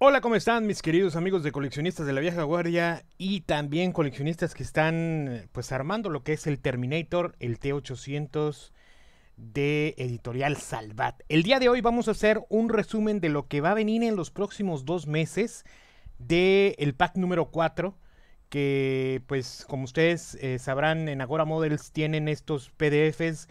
Hola, ¿cómo están mis queridos amigos de coleccionistas de la vieja guardia y también coleccionistas que están pues armando lo que es el Terminator, el T800 de editorial Salvat. El día de hoy vamos a hacer un resumen de lo que va a venir en los próximos dos meses del el pack número 4 que pues como ustedes eh, sabrán en Agora Models tienen estos PDFs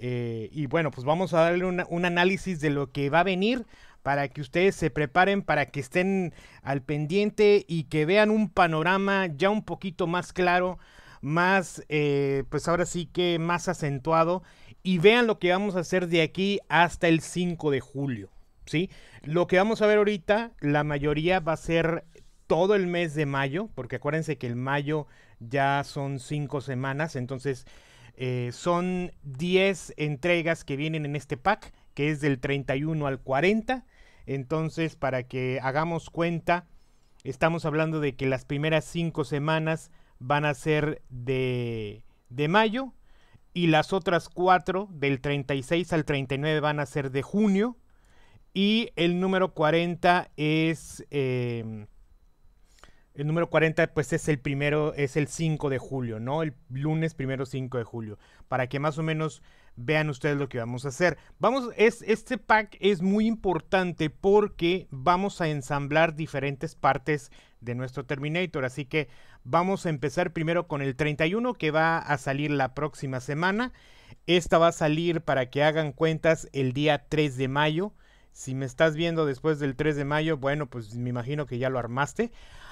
eh, y bueno pues vamos a darle un análisis de lo que va a venir para que ustedes se preparen, para que estén al pendiente y que vean un panorama ya un poquito más claro, más, eh, pues ahora sí que más acentuado, y vean lo que vamos a hacer de aquí hasta el 5 de julio, ¿sí? Lo que vamos a ver ahorita, la mayoría va a ser todo el mes de mayo, porque acuérdense que el mayo ya son cinco semanas, entonces eh, son 10 entregas que vienen en este pack, que es del 31 al 40. Entonces, para que hagamos cuenta, estamos hablando de que las primeras cinco semanas van a ser de, de mayo y las otras cuatro, del 36 al 39, van a ser de junio. Y el número 40 es... Eh, el número 40, pues es el primero, es el 5 de julio, ¿no? El lunes primero 5 de julio. Para que más o menos vean ustedes lo que vamos a hacer. Vamos, es, este pack es muy importante porque vamos a ensamblar diferentes partes de nuestro Terminator. Así que vamos a empezar primero con el 31 que va a salir la próxima semana. Esta va a salir para que hagan cuentas el día 3 de mayo. Si me estás viendo después del 3 de mayo, bueno, pues me imagino que ya lo armaste.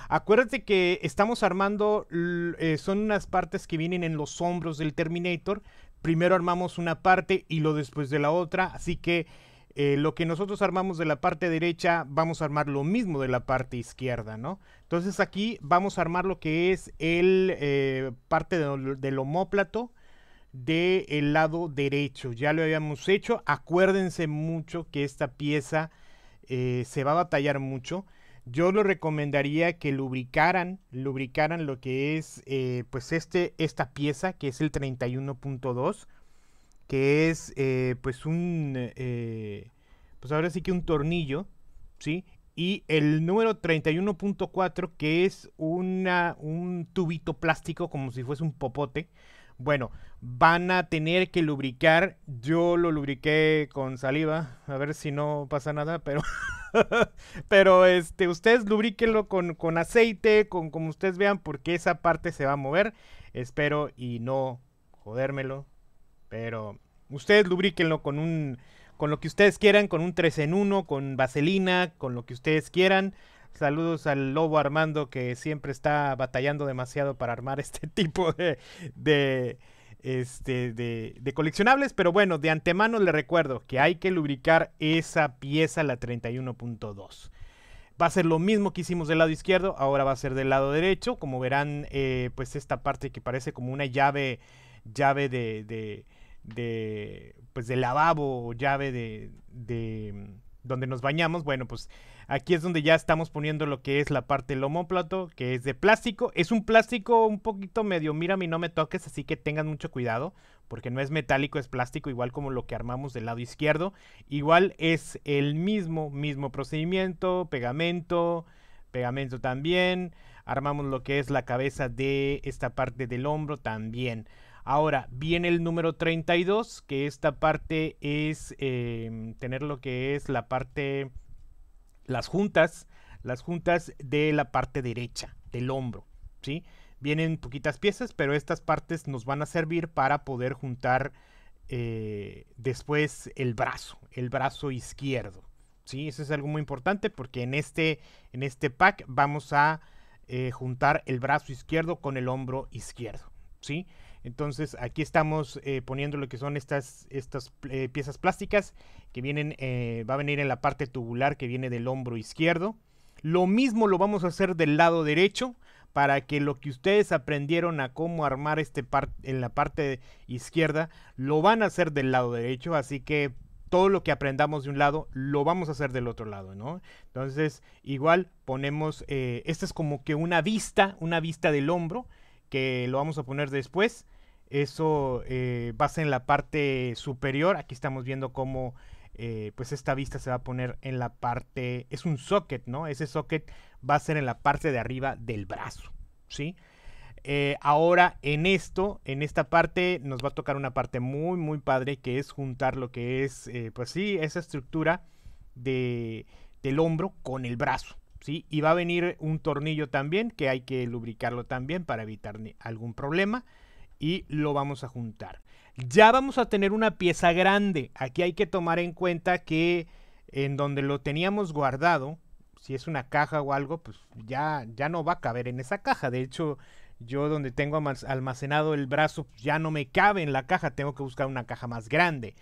Acuérdate que estamos armando, eh, son unas partes que vienen en los hombros del Terminator, primero armamos una parte y lo después de la otra, así que eh, lo que nosotros armamos de la parte derecha, vamos a armar lo mismo de la parte izquierda, ¿no? Entonces aquí vamos a armar lo que es el eh, parte del homóplato del lado derecho. Ya lo habíamos hecho. Acuérdense mucho que esta pieza eh, se va a batallar mucho yo lo recomendaría que lubricaran, lubricaran lo que es eh, pues este, esta pieza que es el 31.2, que es eh, pues un, eh, pues ahora sí que un tornillo, ¿sí? Y el número 31.4 que es una, un tubito plástico como si fuese un popote. Bueno, van a tener que lubricar. Yo lo lubriqué con saliva. A ver si no pasa nada, pero Pero este, ustedes lubríquenlo con, con aceite, con como ustedes vean, porque esa parte se va a mover. Espero y no jodérmelo. Pero ustedes lubríquenlo con un con lo que ustedes quieran, con un 3 en 1, con vaselina, con lo que ustedes quieran. Saludos al lobo Armando que siempre está batallando demasiado para armar este tipo de, de este, de, de, coleccionables, pero bueno, de antemano le recuerdo que hay que lubricar esa pieza, la 31.2. Va a ser lo mismo que hicimos del lado izquierdo, ahora va a ser del lado derecho, como verán, eh, pues esta parte que parece como una llave, llave de, de, pues de lavabo llave de, de mm, donde nos bañamos, bueno, pues Aquí es donde ya estamos poniendo lo que es la parte del homóplato, que es de plástico. Es un plástico un poquito medio, mírame, no me toques, así que tengan mucho cuidado, porque no es metálico, es plástico, igual como lo que armamos del lado izquierdo. Igual es el mismo, mismo procedimiento, pegamento, pegamento también. Armamos lo que es la cabeza de esta parte del hombro también. Ahora viene el número 32, que esta parte es eh, tener lo que es la parte las juntas, las juntas de la parte derecha del hombro, ¿sí? Vienen poquitas piezas, pero estas partes nos van a servir para poder juntar eh, después el brazo, el brazo izquierdo, ¿sí? Eso es algo muy importante porque en este, en este pack vamos a eh, juntar el brazo izquierdo con el hombro izquierdo, ¿sí? sí entonces aquí estamos eh, poniendo lo que son estas, eh, piezas plásticas que vienen, eh, va a venir en la parte tubular que viene del hombro izquierdo. Lo mismo lo vamos a hacer del lado derecho para que lo que ustedes aprendieron a cómo armar este en la parte izquierda lo van a hacer del lado derecho. Así que todo lo que aprendamos de un lado lo vamos a hacer del otro lado, ¿no? Entonces igual ponemos, esta es como que una vista, una vista del hombro que lo vamos a poner después eso va a ser en la parte superior. Aquí estamos viendo cómo eh, pues esta vista se va a poner en la parte... Es un socket, ¿no? Ese socket va a ser en la parte de arriba del brazo, ¿sí? Eh, ahora en esto, en esta parte, nos va a tocar una parte muy, muy padre que es juntar lo que es, eh, pues sí, esa estructura del hombro con el brazo. ¿Sí? Y va a venir un tornillo también que hay que lubricarlo también para evitar algún problema y lo vamos a juntar. Ya vamos a tener una pieza grande. Aquí hay que tomar en cuenta que en donde lo teníamos guardado, si es una caja o algo, pues ya, ya no va a caber en esa caja. De hecho, yo donde tengo almacenado el brazo pues ya no me cabe en la caja, tengo que buscar una caja más grande.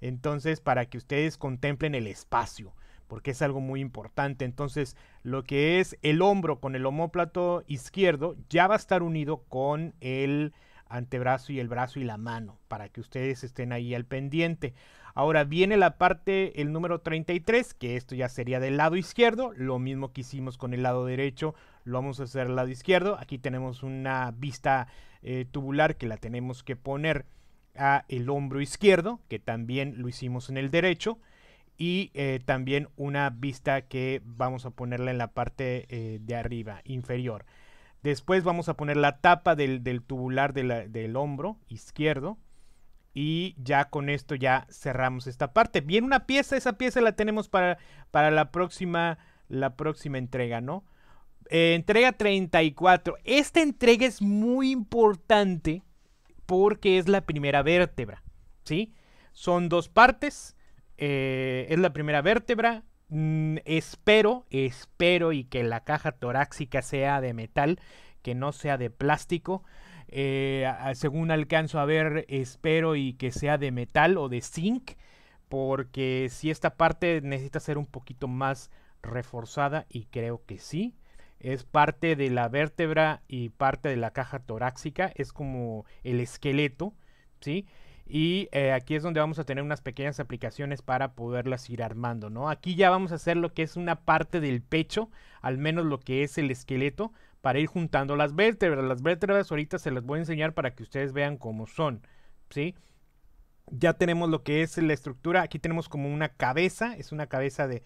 Entonces, para que ustedes contemplen el espacio, porque es algo muy importante. Entonces, lo que es el hombro con el homóplato izquierdo ya va a estar unido con el antebrazo y el brazo y la mano, para que ustedes estén ahí al pendiente. Ahora viene la parte, el número 33, que esto ya sería del lado izquierdo, lo mismo que hicimos con el lado derecho, lo vamos a hacer al lado izquierdo. Aquí tenemos una vista eh, tubular que la tenemos que poner a el hombro izquierdo, que también lo hicimos en el derecho. Y eh, también una vista que vamos a ponerla en la parte eh, de arriba, inferior. Después vamos a poner la tapa del, tubular del hombro izquierdo. Y ya con esto ya cerramos esta parte. Bien, una pieza, esa pieza la tenemos para, para la, próxima, la próxima entrega, ¿no? Eh, entrega 34. Esta entrega es muy importante porque es la primera vértebra, ¿sí? Son dos partes. Eh, es la primera vértebra Mm, espero, espero y que la caja torácica sea de metal, que no sea de plástico. Eh, según alcanzo a ver, espero y que sea de metal o de zinc, porque si esta parte necesita ser un poquito más reforzada y creo que sí. Es parte de la vértebra y parte de la caja torácica, es como el esqueleto, ¿sí? Y eh, aquí es donde vamos a tener unas pequeñas aplicaciones para poderlas ir armando, ¿no? Aquí ya vamos a hacer lo que es una parte del pecho, al menos lo que es el esqueleto, para ir juntando las vértebras. Las vértebras ahorita se las voy a enseñar para que ustedes vean cómo son, ¿sí? sí ya tenemos lo que es la estructura. Aquí tenemos como una cabeza, es una cabeza de,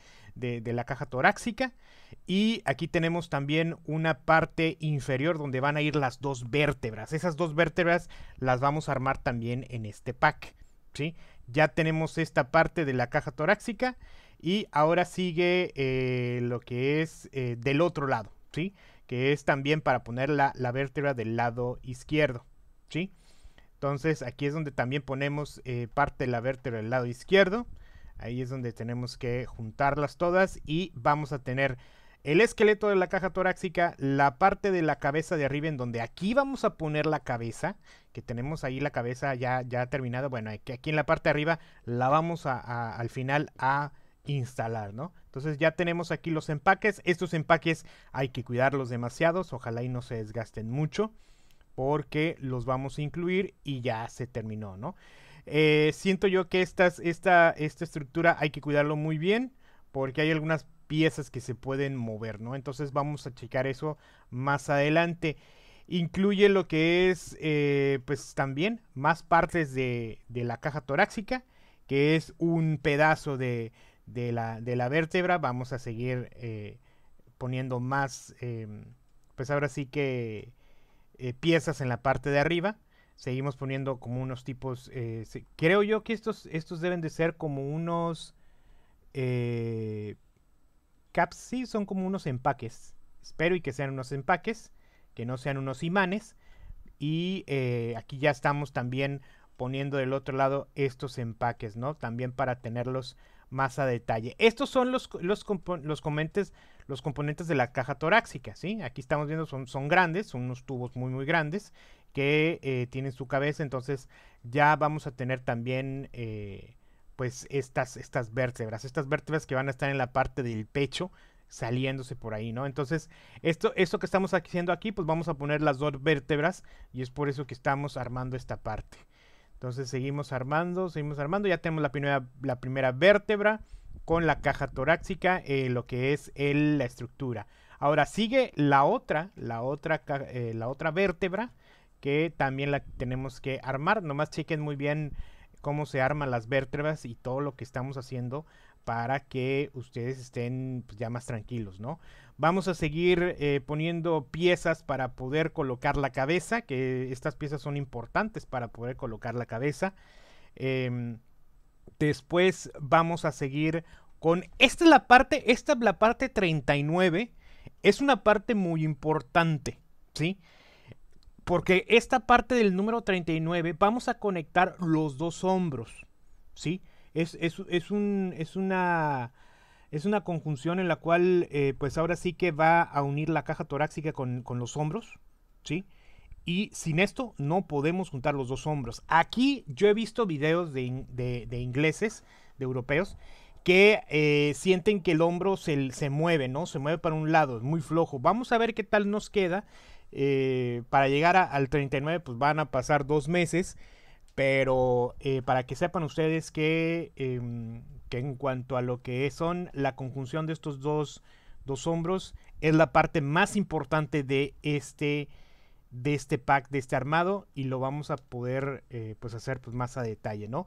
la caja torácica. Y aquí tenemos también una parte inferior donde van a ir las dos vértebras. Esas dos vértebras las vamos a armar también en este pack. ¿sí? Ya tenemos esta parte de la caja torácica y ahora sigue eh, lo que es eh, del otro lado, ¿sí? que es también para poner la, la vértebra del lado izquierdo. ¿sí? Entonces aquí es donde también ponemos eh, parte de la vértebra del lado izquierdo. Ahí es donde tenemos que juntarlas todas y vamos a tener el esqueleto de la caja torácica, la parte de la cabeza de arriba en donde aquí vamos a poner la cabeza, que tenemos ahí la cabeza ya, ya terminada, bueno, aquí, en la parte de arriba la vamos al final a instalar, ¿no? Entonces ya tenemos aquí los empaques, estos empaques hay que cuidarlos demasiados, ojalá y no se desgasten mucho porque los vamos a incluir y ya se terminó, ¿no? Eh, siento yo que esta, esta estructura hay que cuidarlo muy bien porque hay algunas piezas que se pueden mover, ¿no? Entonces vamos a checar eso más adelante. Incluye lo que es, eh, pues también, más partes de, la caja torácica, que es un pedazo de, la, vértebra. Vamos a seguir eh, poniendo más, em, pues ahora sí que eh, piezas en la parte de arriba. Seguimos poniendo como unos tipos, eh, creo yo que estos, estos deben de ser como unos eh, caps, son como unos empaques. Espero y que sean unos empaques, que no sean unos imanes. Y aquí ya estamos también poniendo del otro lado estos empaques, ¿no? También para tenerlos más a detalle. Estos son los, los, los componentes los componentes de la caja torácica, ¿sí? Aquí estamos viendo, son, son grandes, son unos tubos muy, muy grandes que eh, tienen su cabeza, entonces ya vamos a tener también, eh, pues, estas, estas vértebras, estas vértebras que van a estar en la parte del pecho, saliéndose por ahí, ¿no? Entonces, esto, esto que estamos haciendo aquí, pues vamos a poner las dos vértebras y es por eso que estamos armando esta parte. Entonces seguimos armando, seguimos armando, ya tenemos la primera, la primera vértebra, con la caja torácica, eh, lo que es la estructura. Ahora sigue la otra, la otra, eh, la otra vértebra que también la tenemos que armar. Nomás chequen muy bien cómo se arman las vértebras y todo lo que estamos haciendo para que ustedes estén pues, ya más tranquilos, ¿no? Vamos a seguir eh, poniendo piezas para poder colocar la cabeza, que estas piezas son importantes para poder colocar la cabeza. Em, Después vamos a seguir con... Esta es la parte, esta la parte 39. Es una parte muy importante, ¿sí? Porque esta parte del número 39 vamos a conectar los dos hombros, ¿sí? Es, es, un, es una... Es una conjunción en la cual, eh, pues ahora sí que va a unir la caja torácica con, con los hombros, ¿sí? Y sin esto no podemos juntar los dos hombros. Aquí yo he visto videos de, ingleses, de europeos, que eh, sienten que el hombro se, mueve, ¿no? Se mueve para un lado, es muy flojo. Vamos a ver qué tal nos queda. Eh, para llegar al 39, pues van a pasar dos meses. Pero eh, para que sepan ustedes que, em, que en cuanto a lo que son la conjunción de estos dos, dos hombros, es la parte más importante de este de este pack, de este armado, y lo vamos a poder eh, pues hacer pues, más a detalle, ¿no?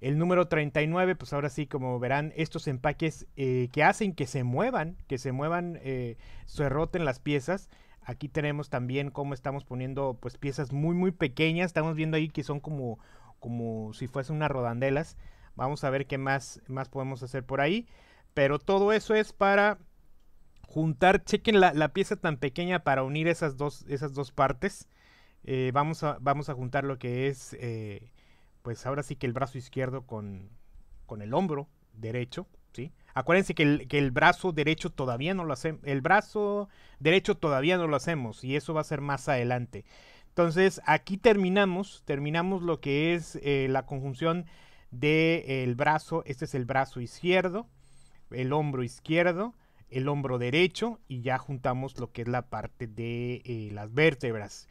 El número 39, pues ahora sí, como verán, estos empaques eh, que hacen que se muevan, que se muevan, eh, se roten las piezas. Aquí tenemos también cómo estamos poniendo pues piezas muy muy pequeñas. Estamos viendo ahí que son como, como si fuesen unas rodandelas. Vamos a ver qué más, más podemos hacer por ahí. Pero todo eso es para juntar, chequen la, pieza tan pequeña para unir esas dos, esas dos partes. Eh, vamos, a, vamos a juntar lo que es, eh, pues ahora sí que el brazo izquierdo con, con el hombro derecho, ¿sí? Acuérdense que el, brazo derecho todavía no lo hacemos, el brazo derecho todavía no lo hacemos y eso va a ser más adelante. Entonces aquí terminamos, terminamos lo que es eh, la conjunción del brazo, este es el brazo izquierdo, el hombro izquierdo, el hombro derecho y ya juntamos lo que es la parte de eh, las vértebras.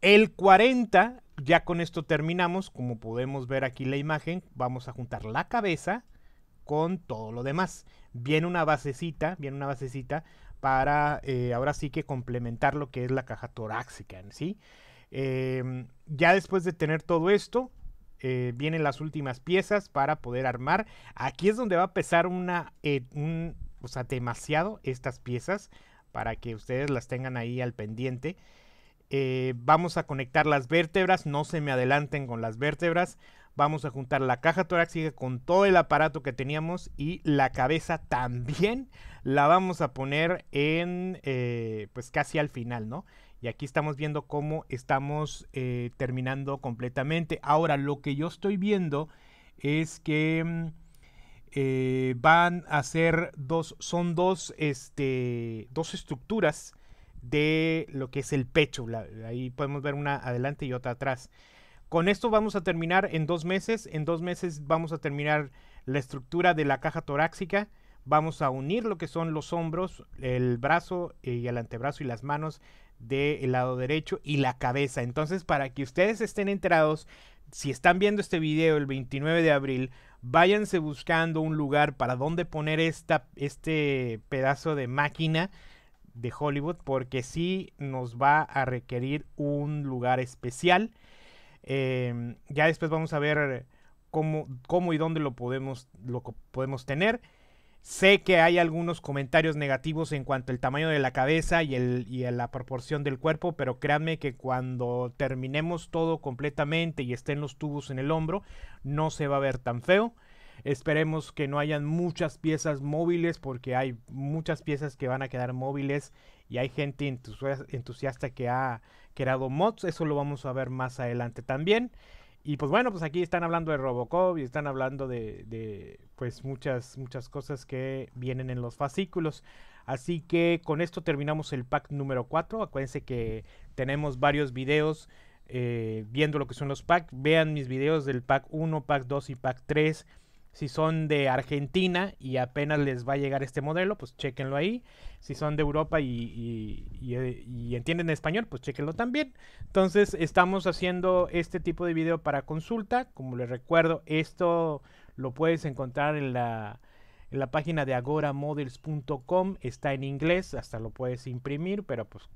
El 40, ya con esto terminamos, como podemos ver aquí la imagen, vamos a juntar la cabeza con todo lo demás. Viene una basecita, viene una basecita para eh, ahora sí que complementar lo que es la caja torácica, ¿sí? Em, ya después de tener todo esto, eh, vienen las últimas piezas para poder armar. Aquí es donde va a pesar una, un, o sea, demasiado estas piezas para que ustedes las tengan ahí al pendiente. Eh, vamos a conectar las vértebras, no se me adelanten con las vértebras. Vamos a juntar la caja torácica con todo el aparato que teníamos y la cabeza también la vamos a poner en, eh, pues casi al final, ¿no? Y aquí estamos viendo cómo estamos eh, terminando completamente. Ahora, lo que yo estoy viendo es que mm, eh, van a ser dos, son dos, este, dos estructuras de lo que es el pecho. ahí podemos ver una adelante y otra atrás. Con esto vamos a terminar en dos meses. En dos meses vamos a terminar la estructura de la caja torácica. Vamos a unir lo que son los hombros, el brazo eh, y el antebrazo y las manos del lado derecho y la cabeza. Entonces, para que ustedes estén enterados si están viendo este video el 29 de abril, váyanse buscando un lugar para donde poner este pedazo de máquina de Hollywood, porque sí nos va a requerir un lugar especial. Em, ya después vamos a ver cómo, y dónde lo podemos, lo podemos tener. Sé que hay algunos comentarios negativos en cuanto al tamaño de la cabeza y, la proporción del cuerpo, pero créanme que cuando terminemos todo completamente y estén los tubos en el hombro, no se va a ver tan feo. Esperemos que no hayan muchas piezas móviles porque hay muchas piezas que van a quedar móviles y hay gente entusiasta que ha creado mods. Eso lo vamos a ver más adelante también. Y pues bueno, pues aquí están hablando de Robocop y están hablando de, pues muchas, muchas cosas que vienen en los fascículos. Así que con esto terminamos el pack número 4. Acuérdense que tenemos varios videos eh, viendo lo que son los packs. Vean mis videos del pack 1, pack 2 y pack 3 si son de Argentina y apenas les va a llegar este modelo, pues chéquenlo ahí. Si son de Europa eh, y, entienden español, pues chéquenlo también. Entonces estamos haciendo este tipo de video para consulta. Como les recuerdo, esto lo puedes encontrar en la, página de agoramodels.com. Está en inglés, hasta lo puedes imprimir, pero pues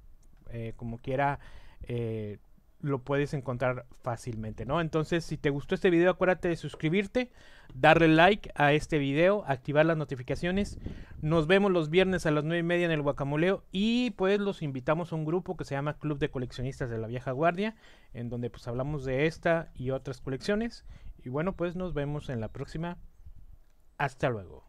eh, como quiera... Eh, lo puedes encontrar fácilmente, ¿no? Entonces, si te gustó este video, acuérdate de suscribirte, darle like a este video, activar las notificaciones. Nos vemos los viernes a las nueve y media en el Guacamoleo y pues los invitamos a un grupo que se llama Club de Coleccionistas de la Vieja Guardia, en donde pues hablamos de esta y otras colecciones. Y bueno, pues nos vemos en la próxima. Hasta luego.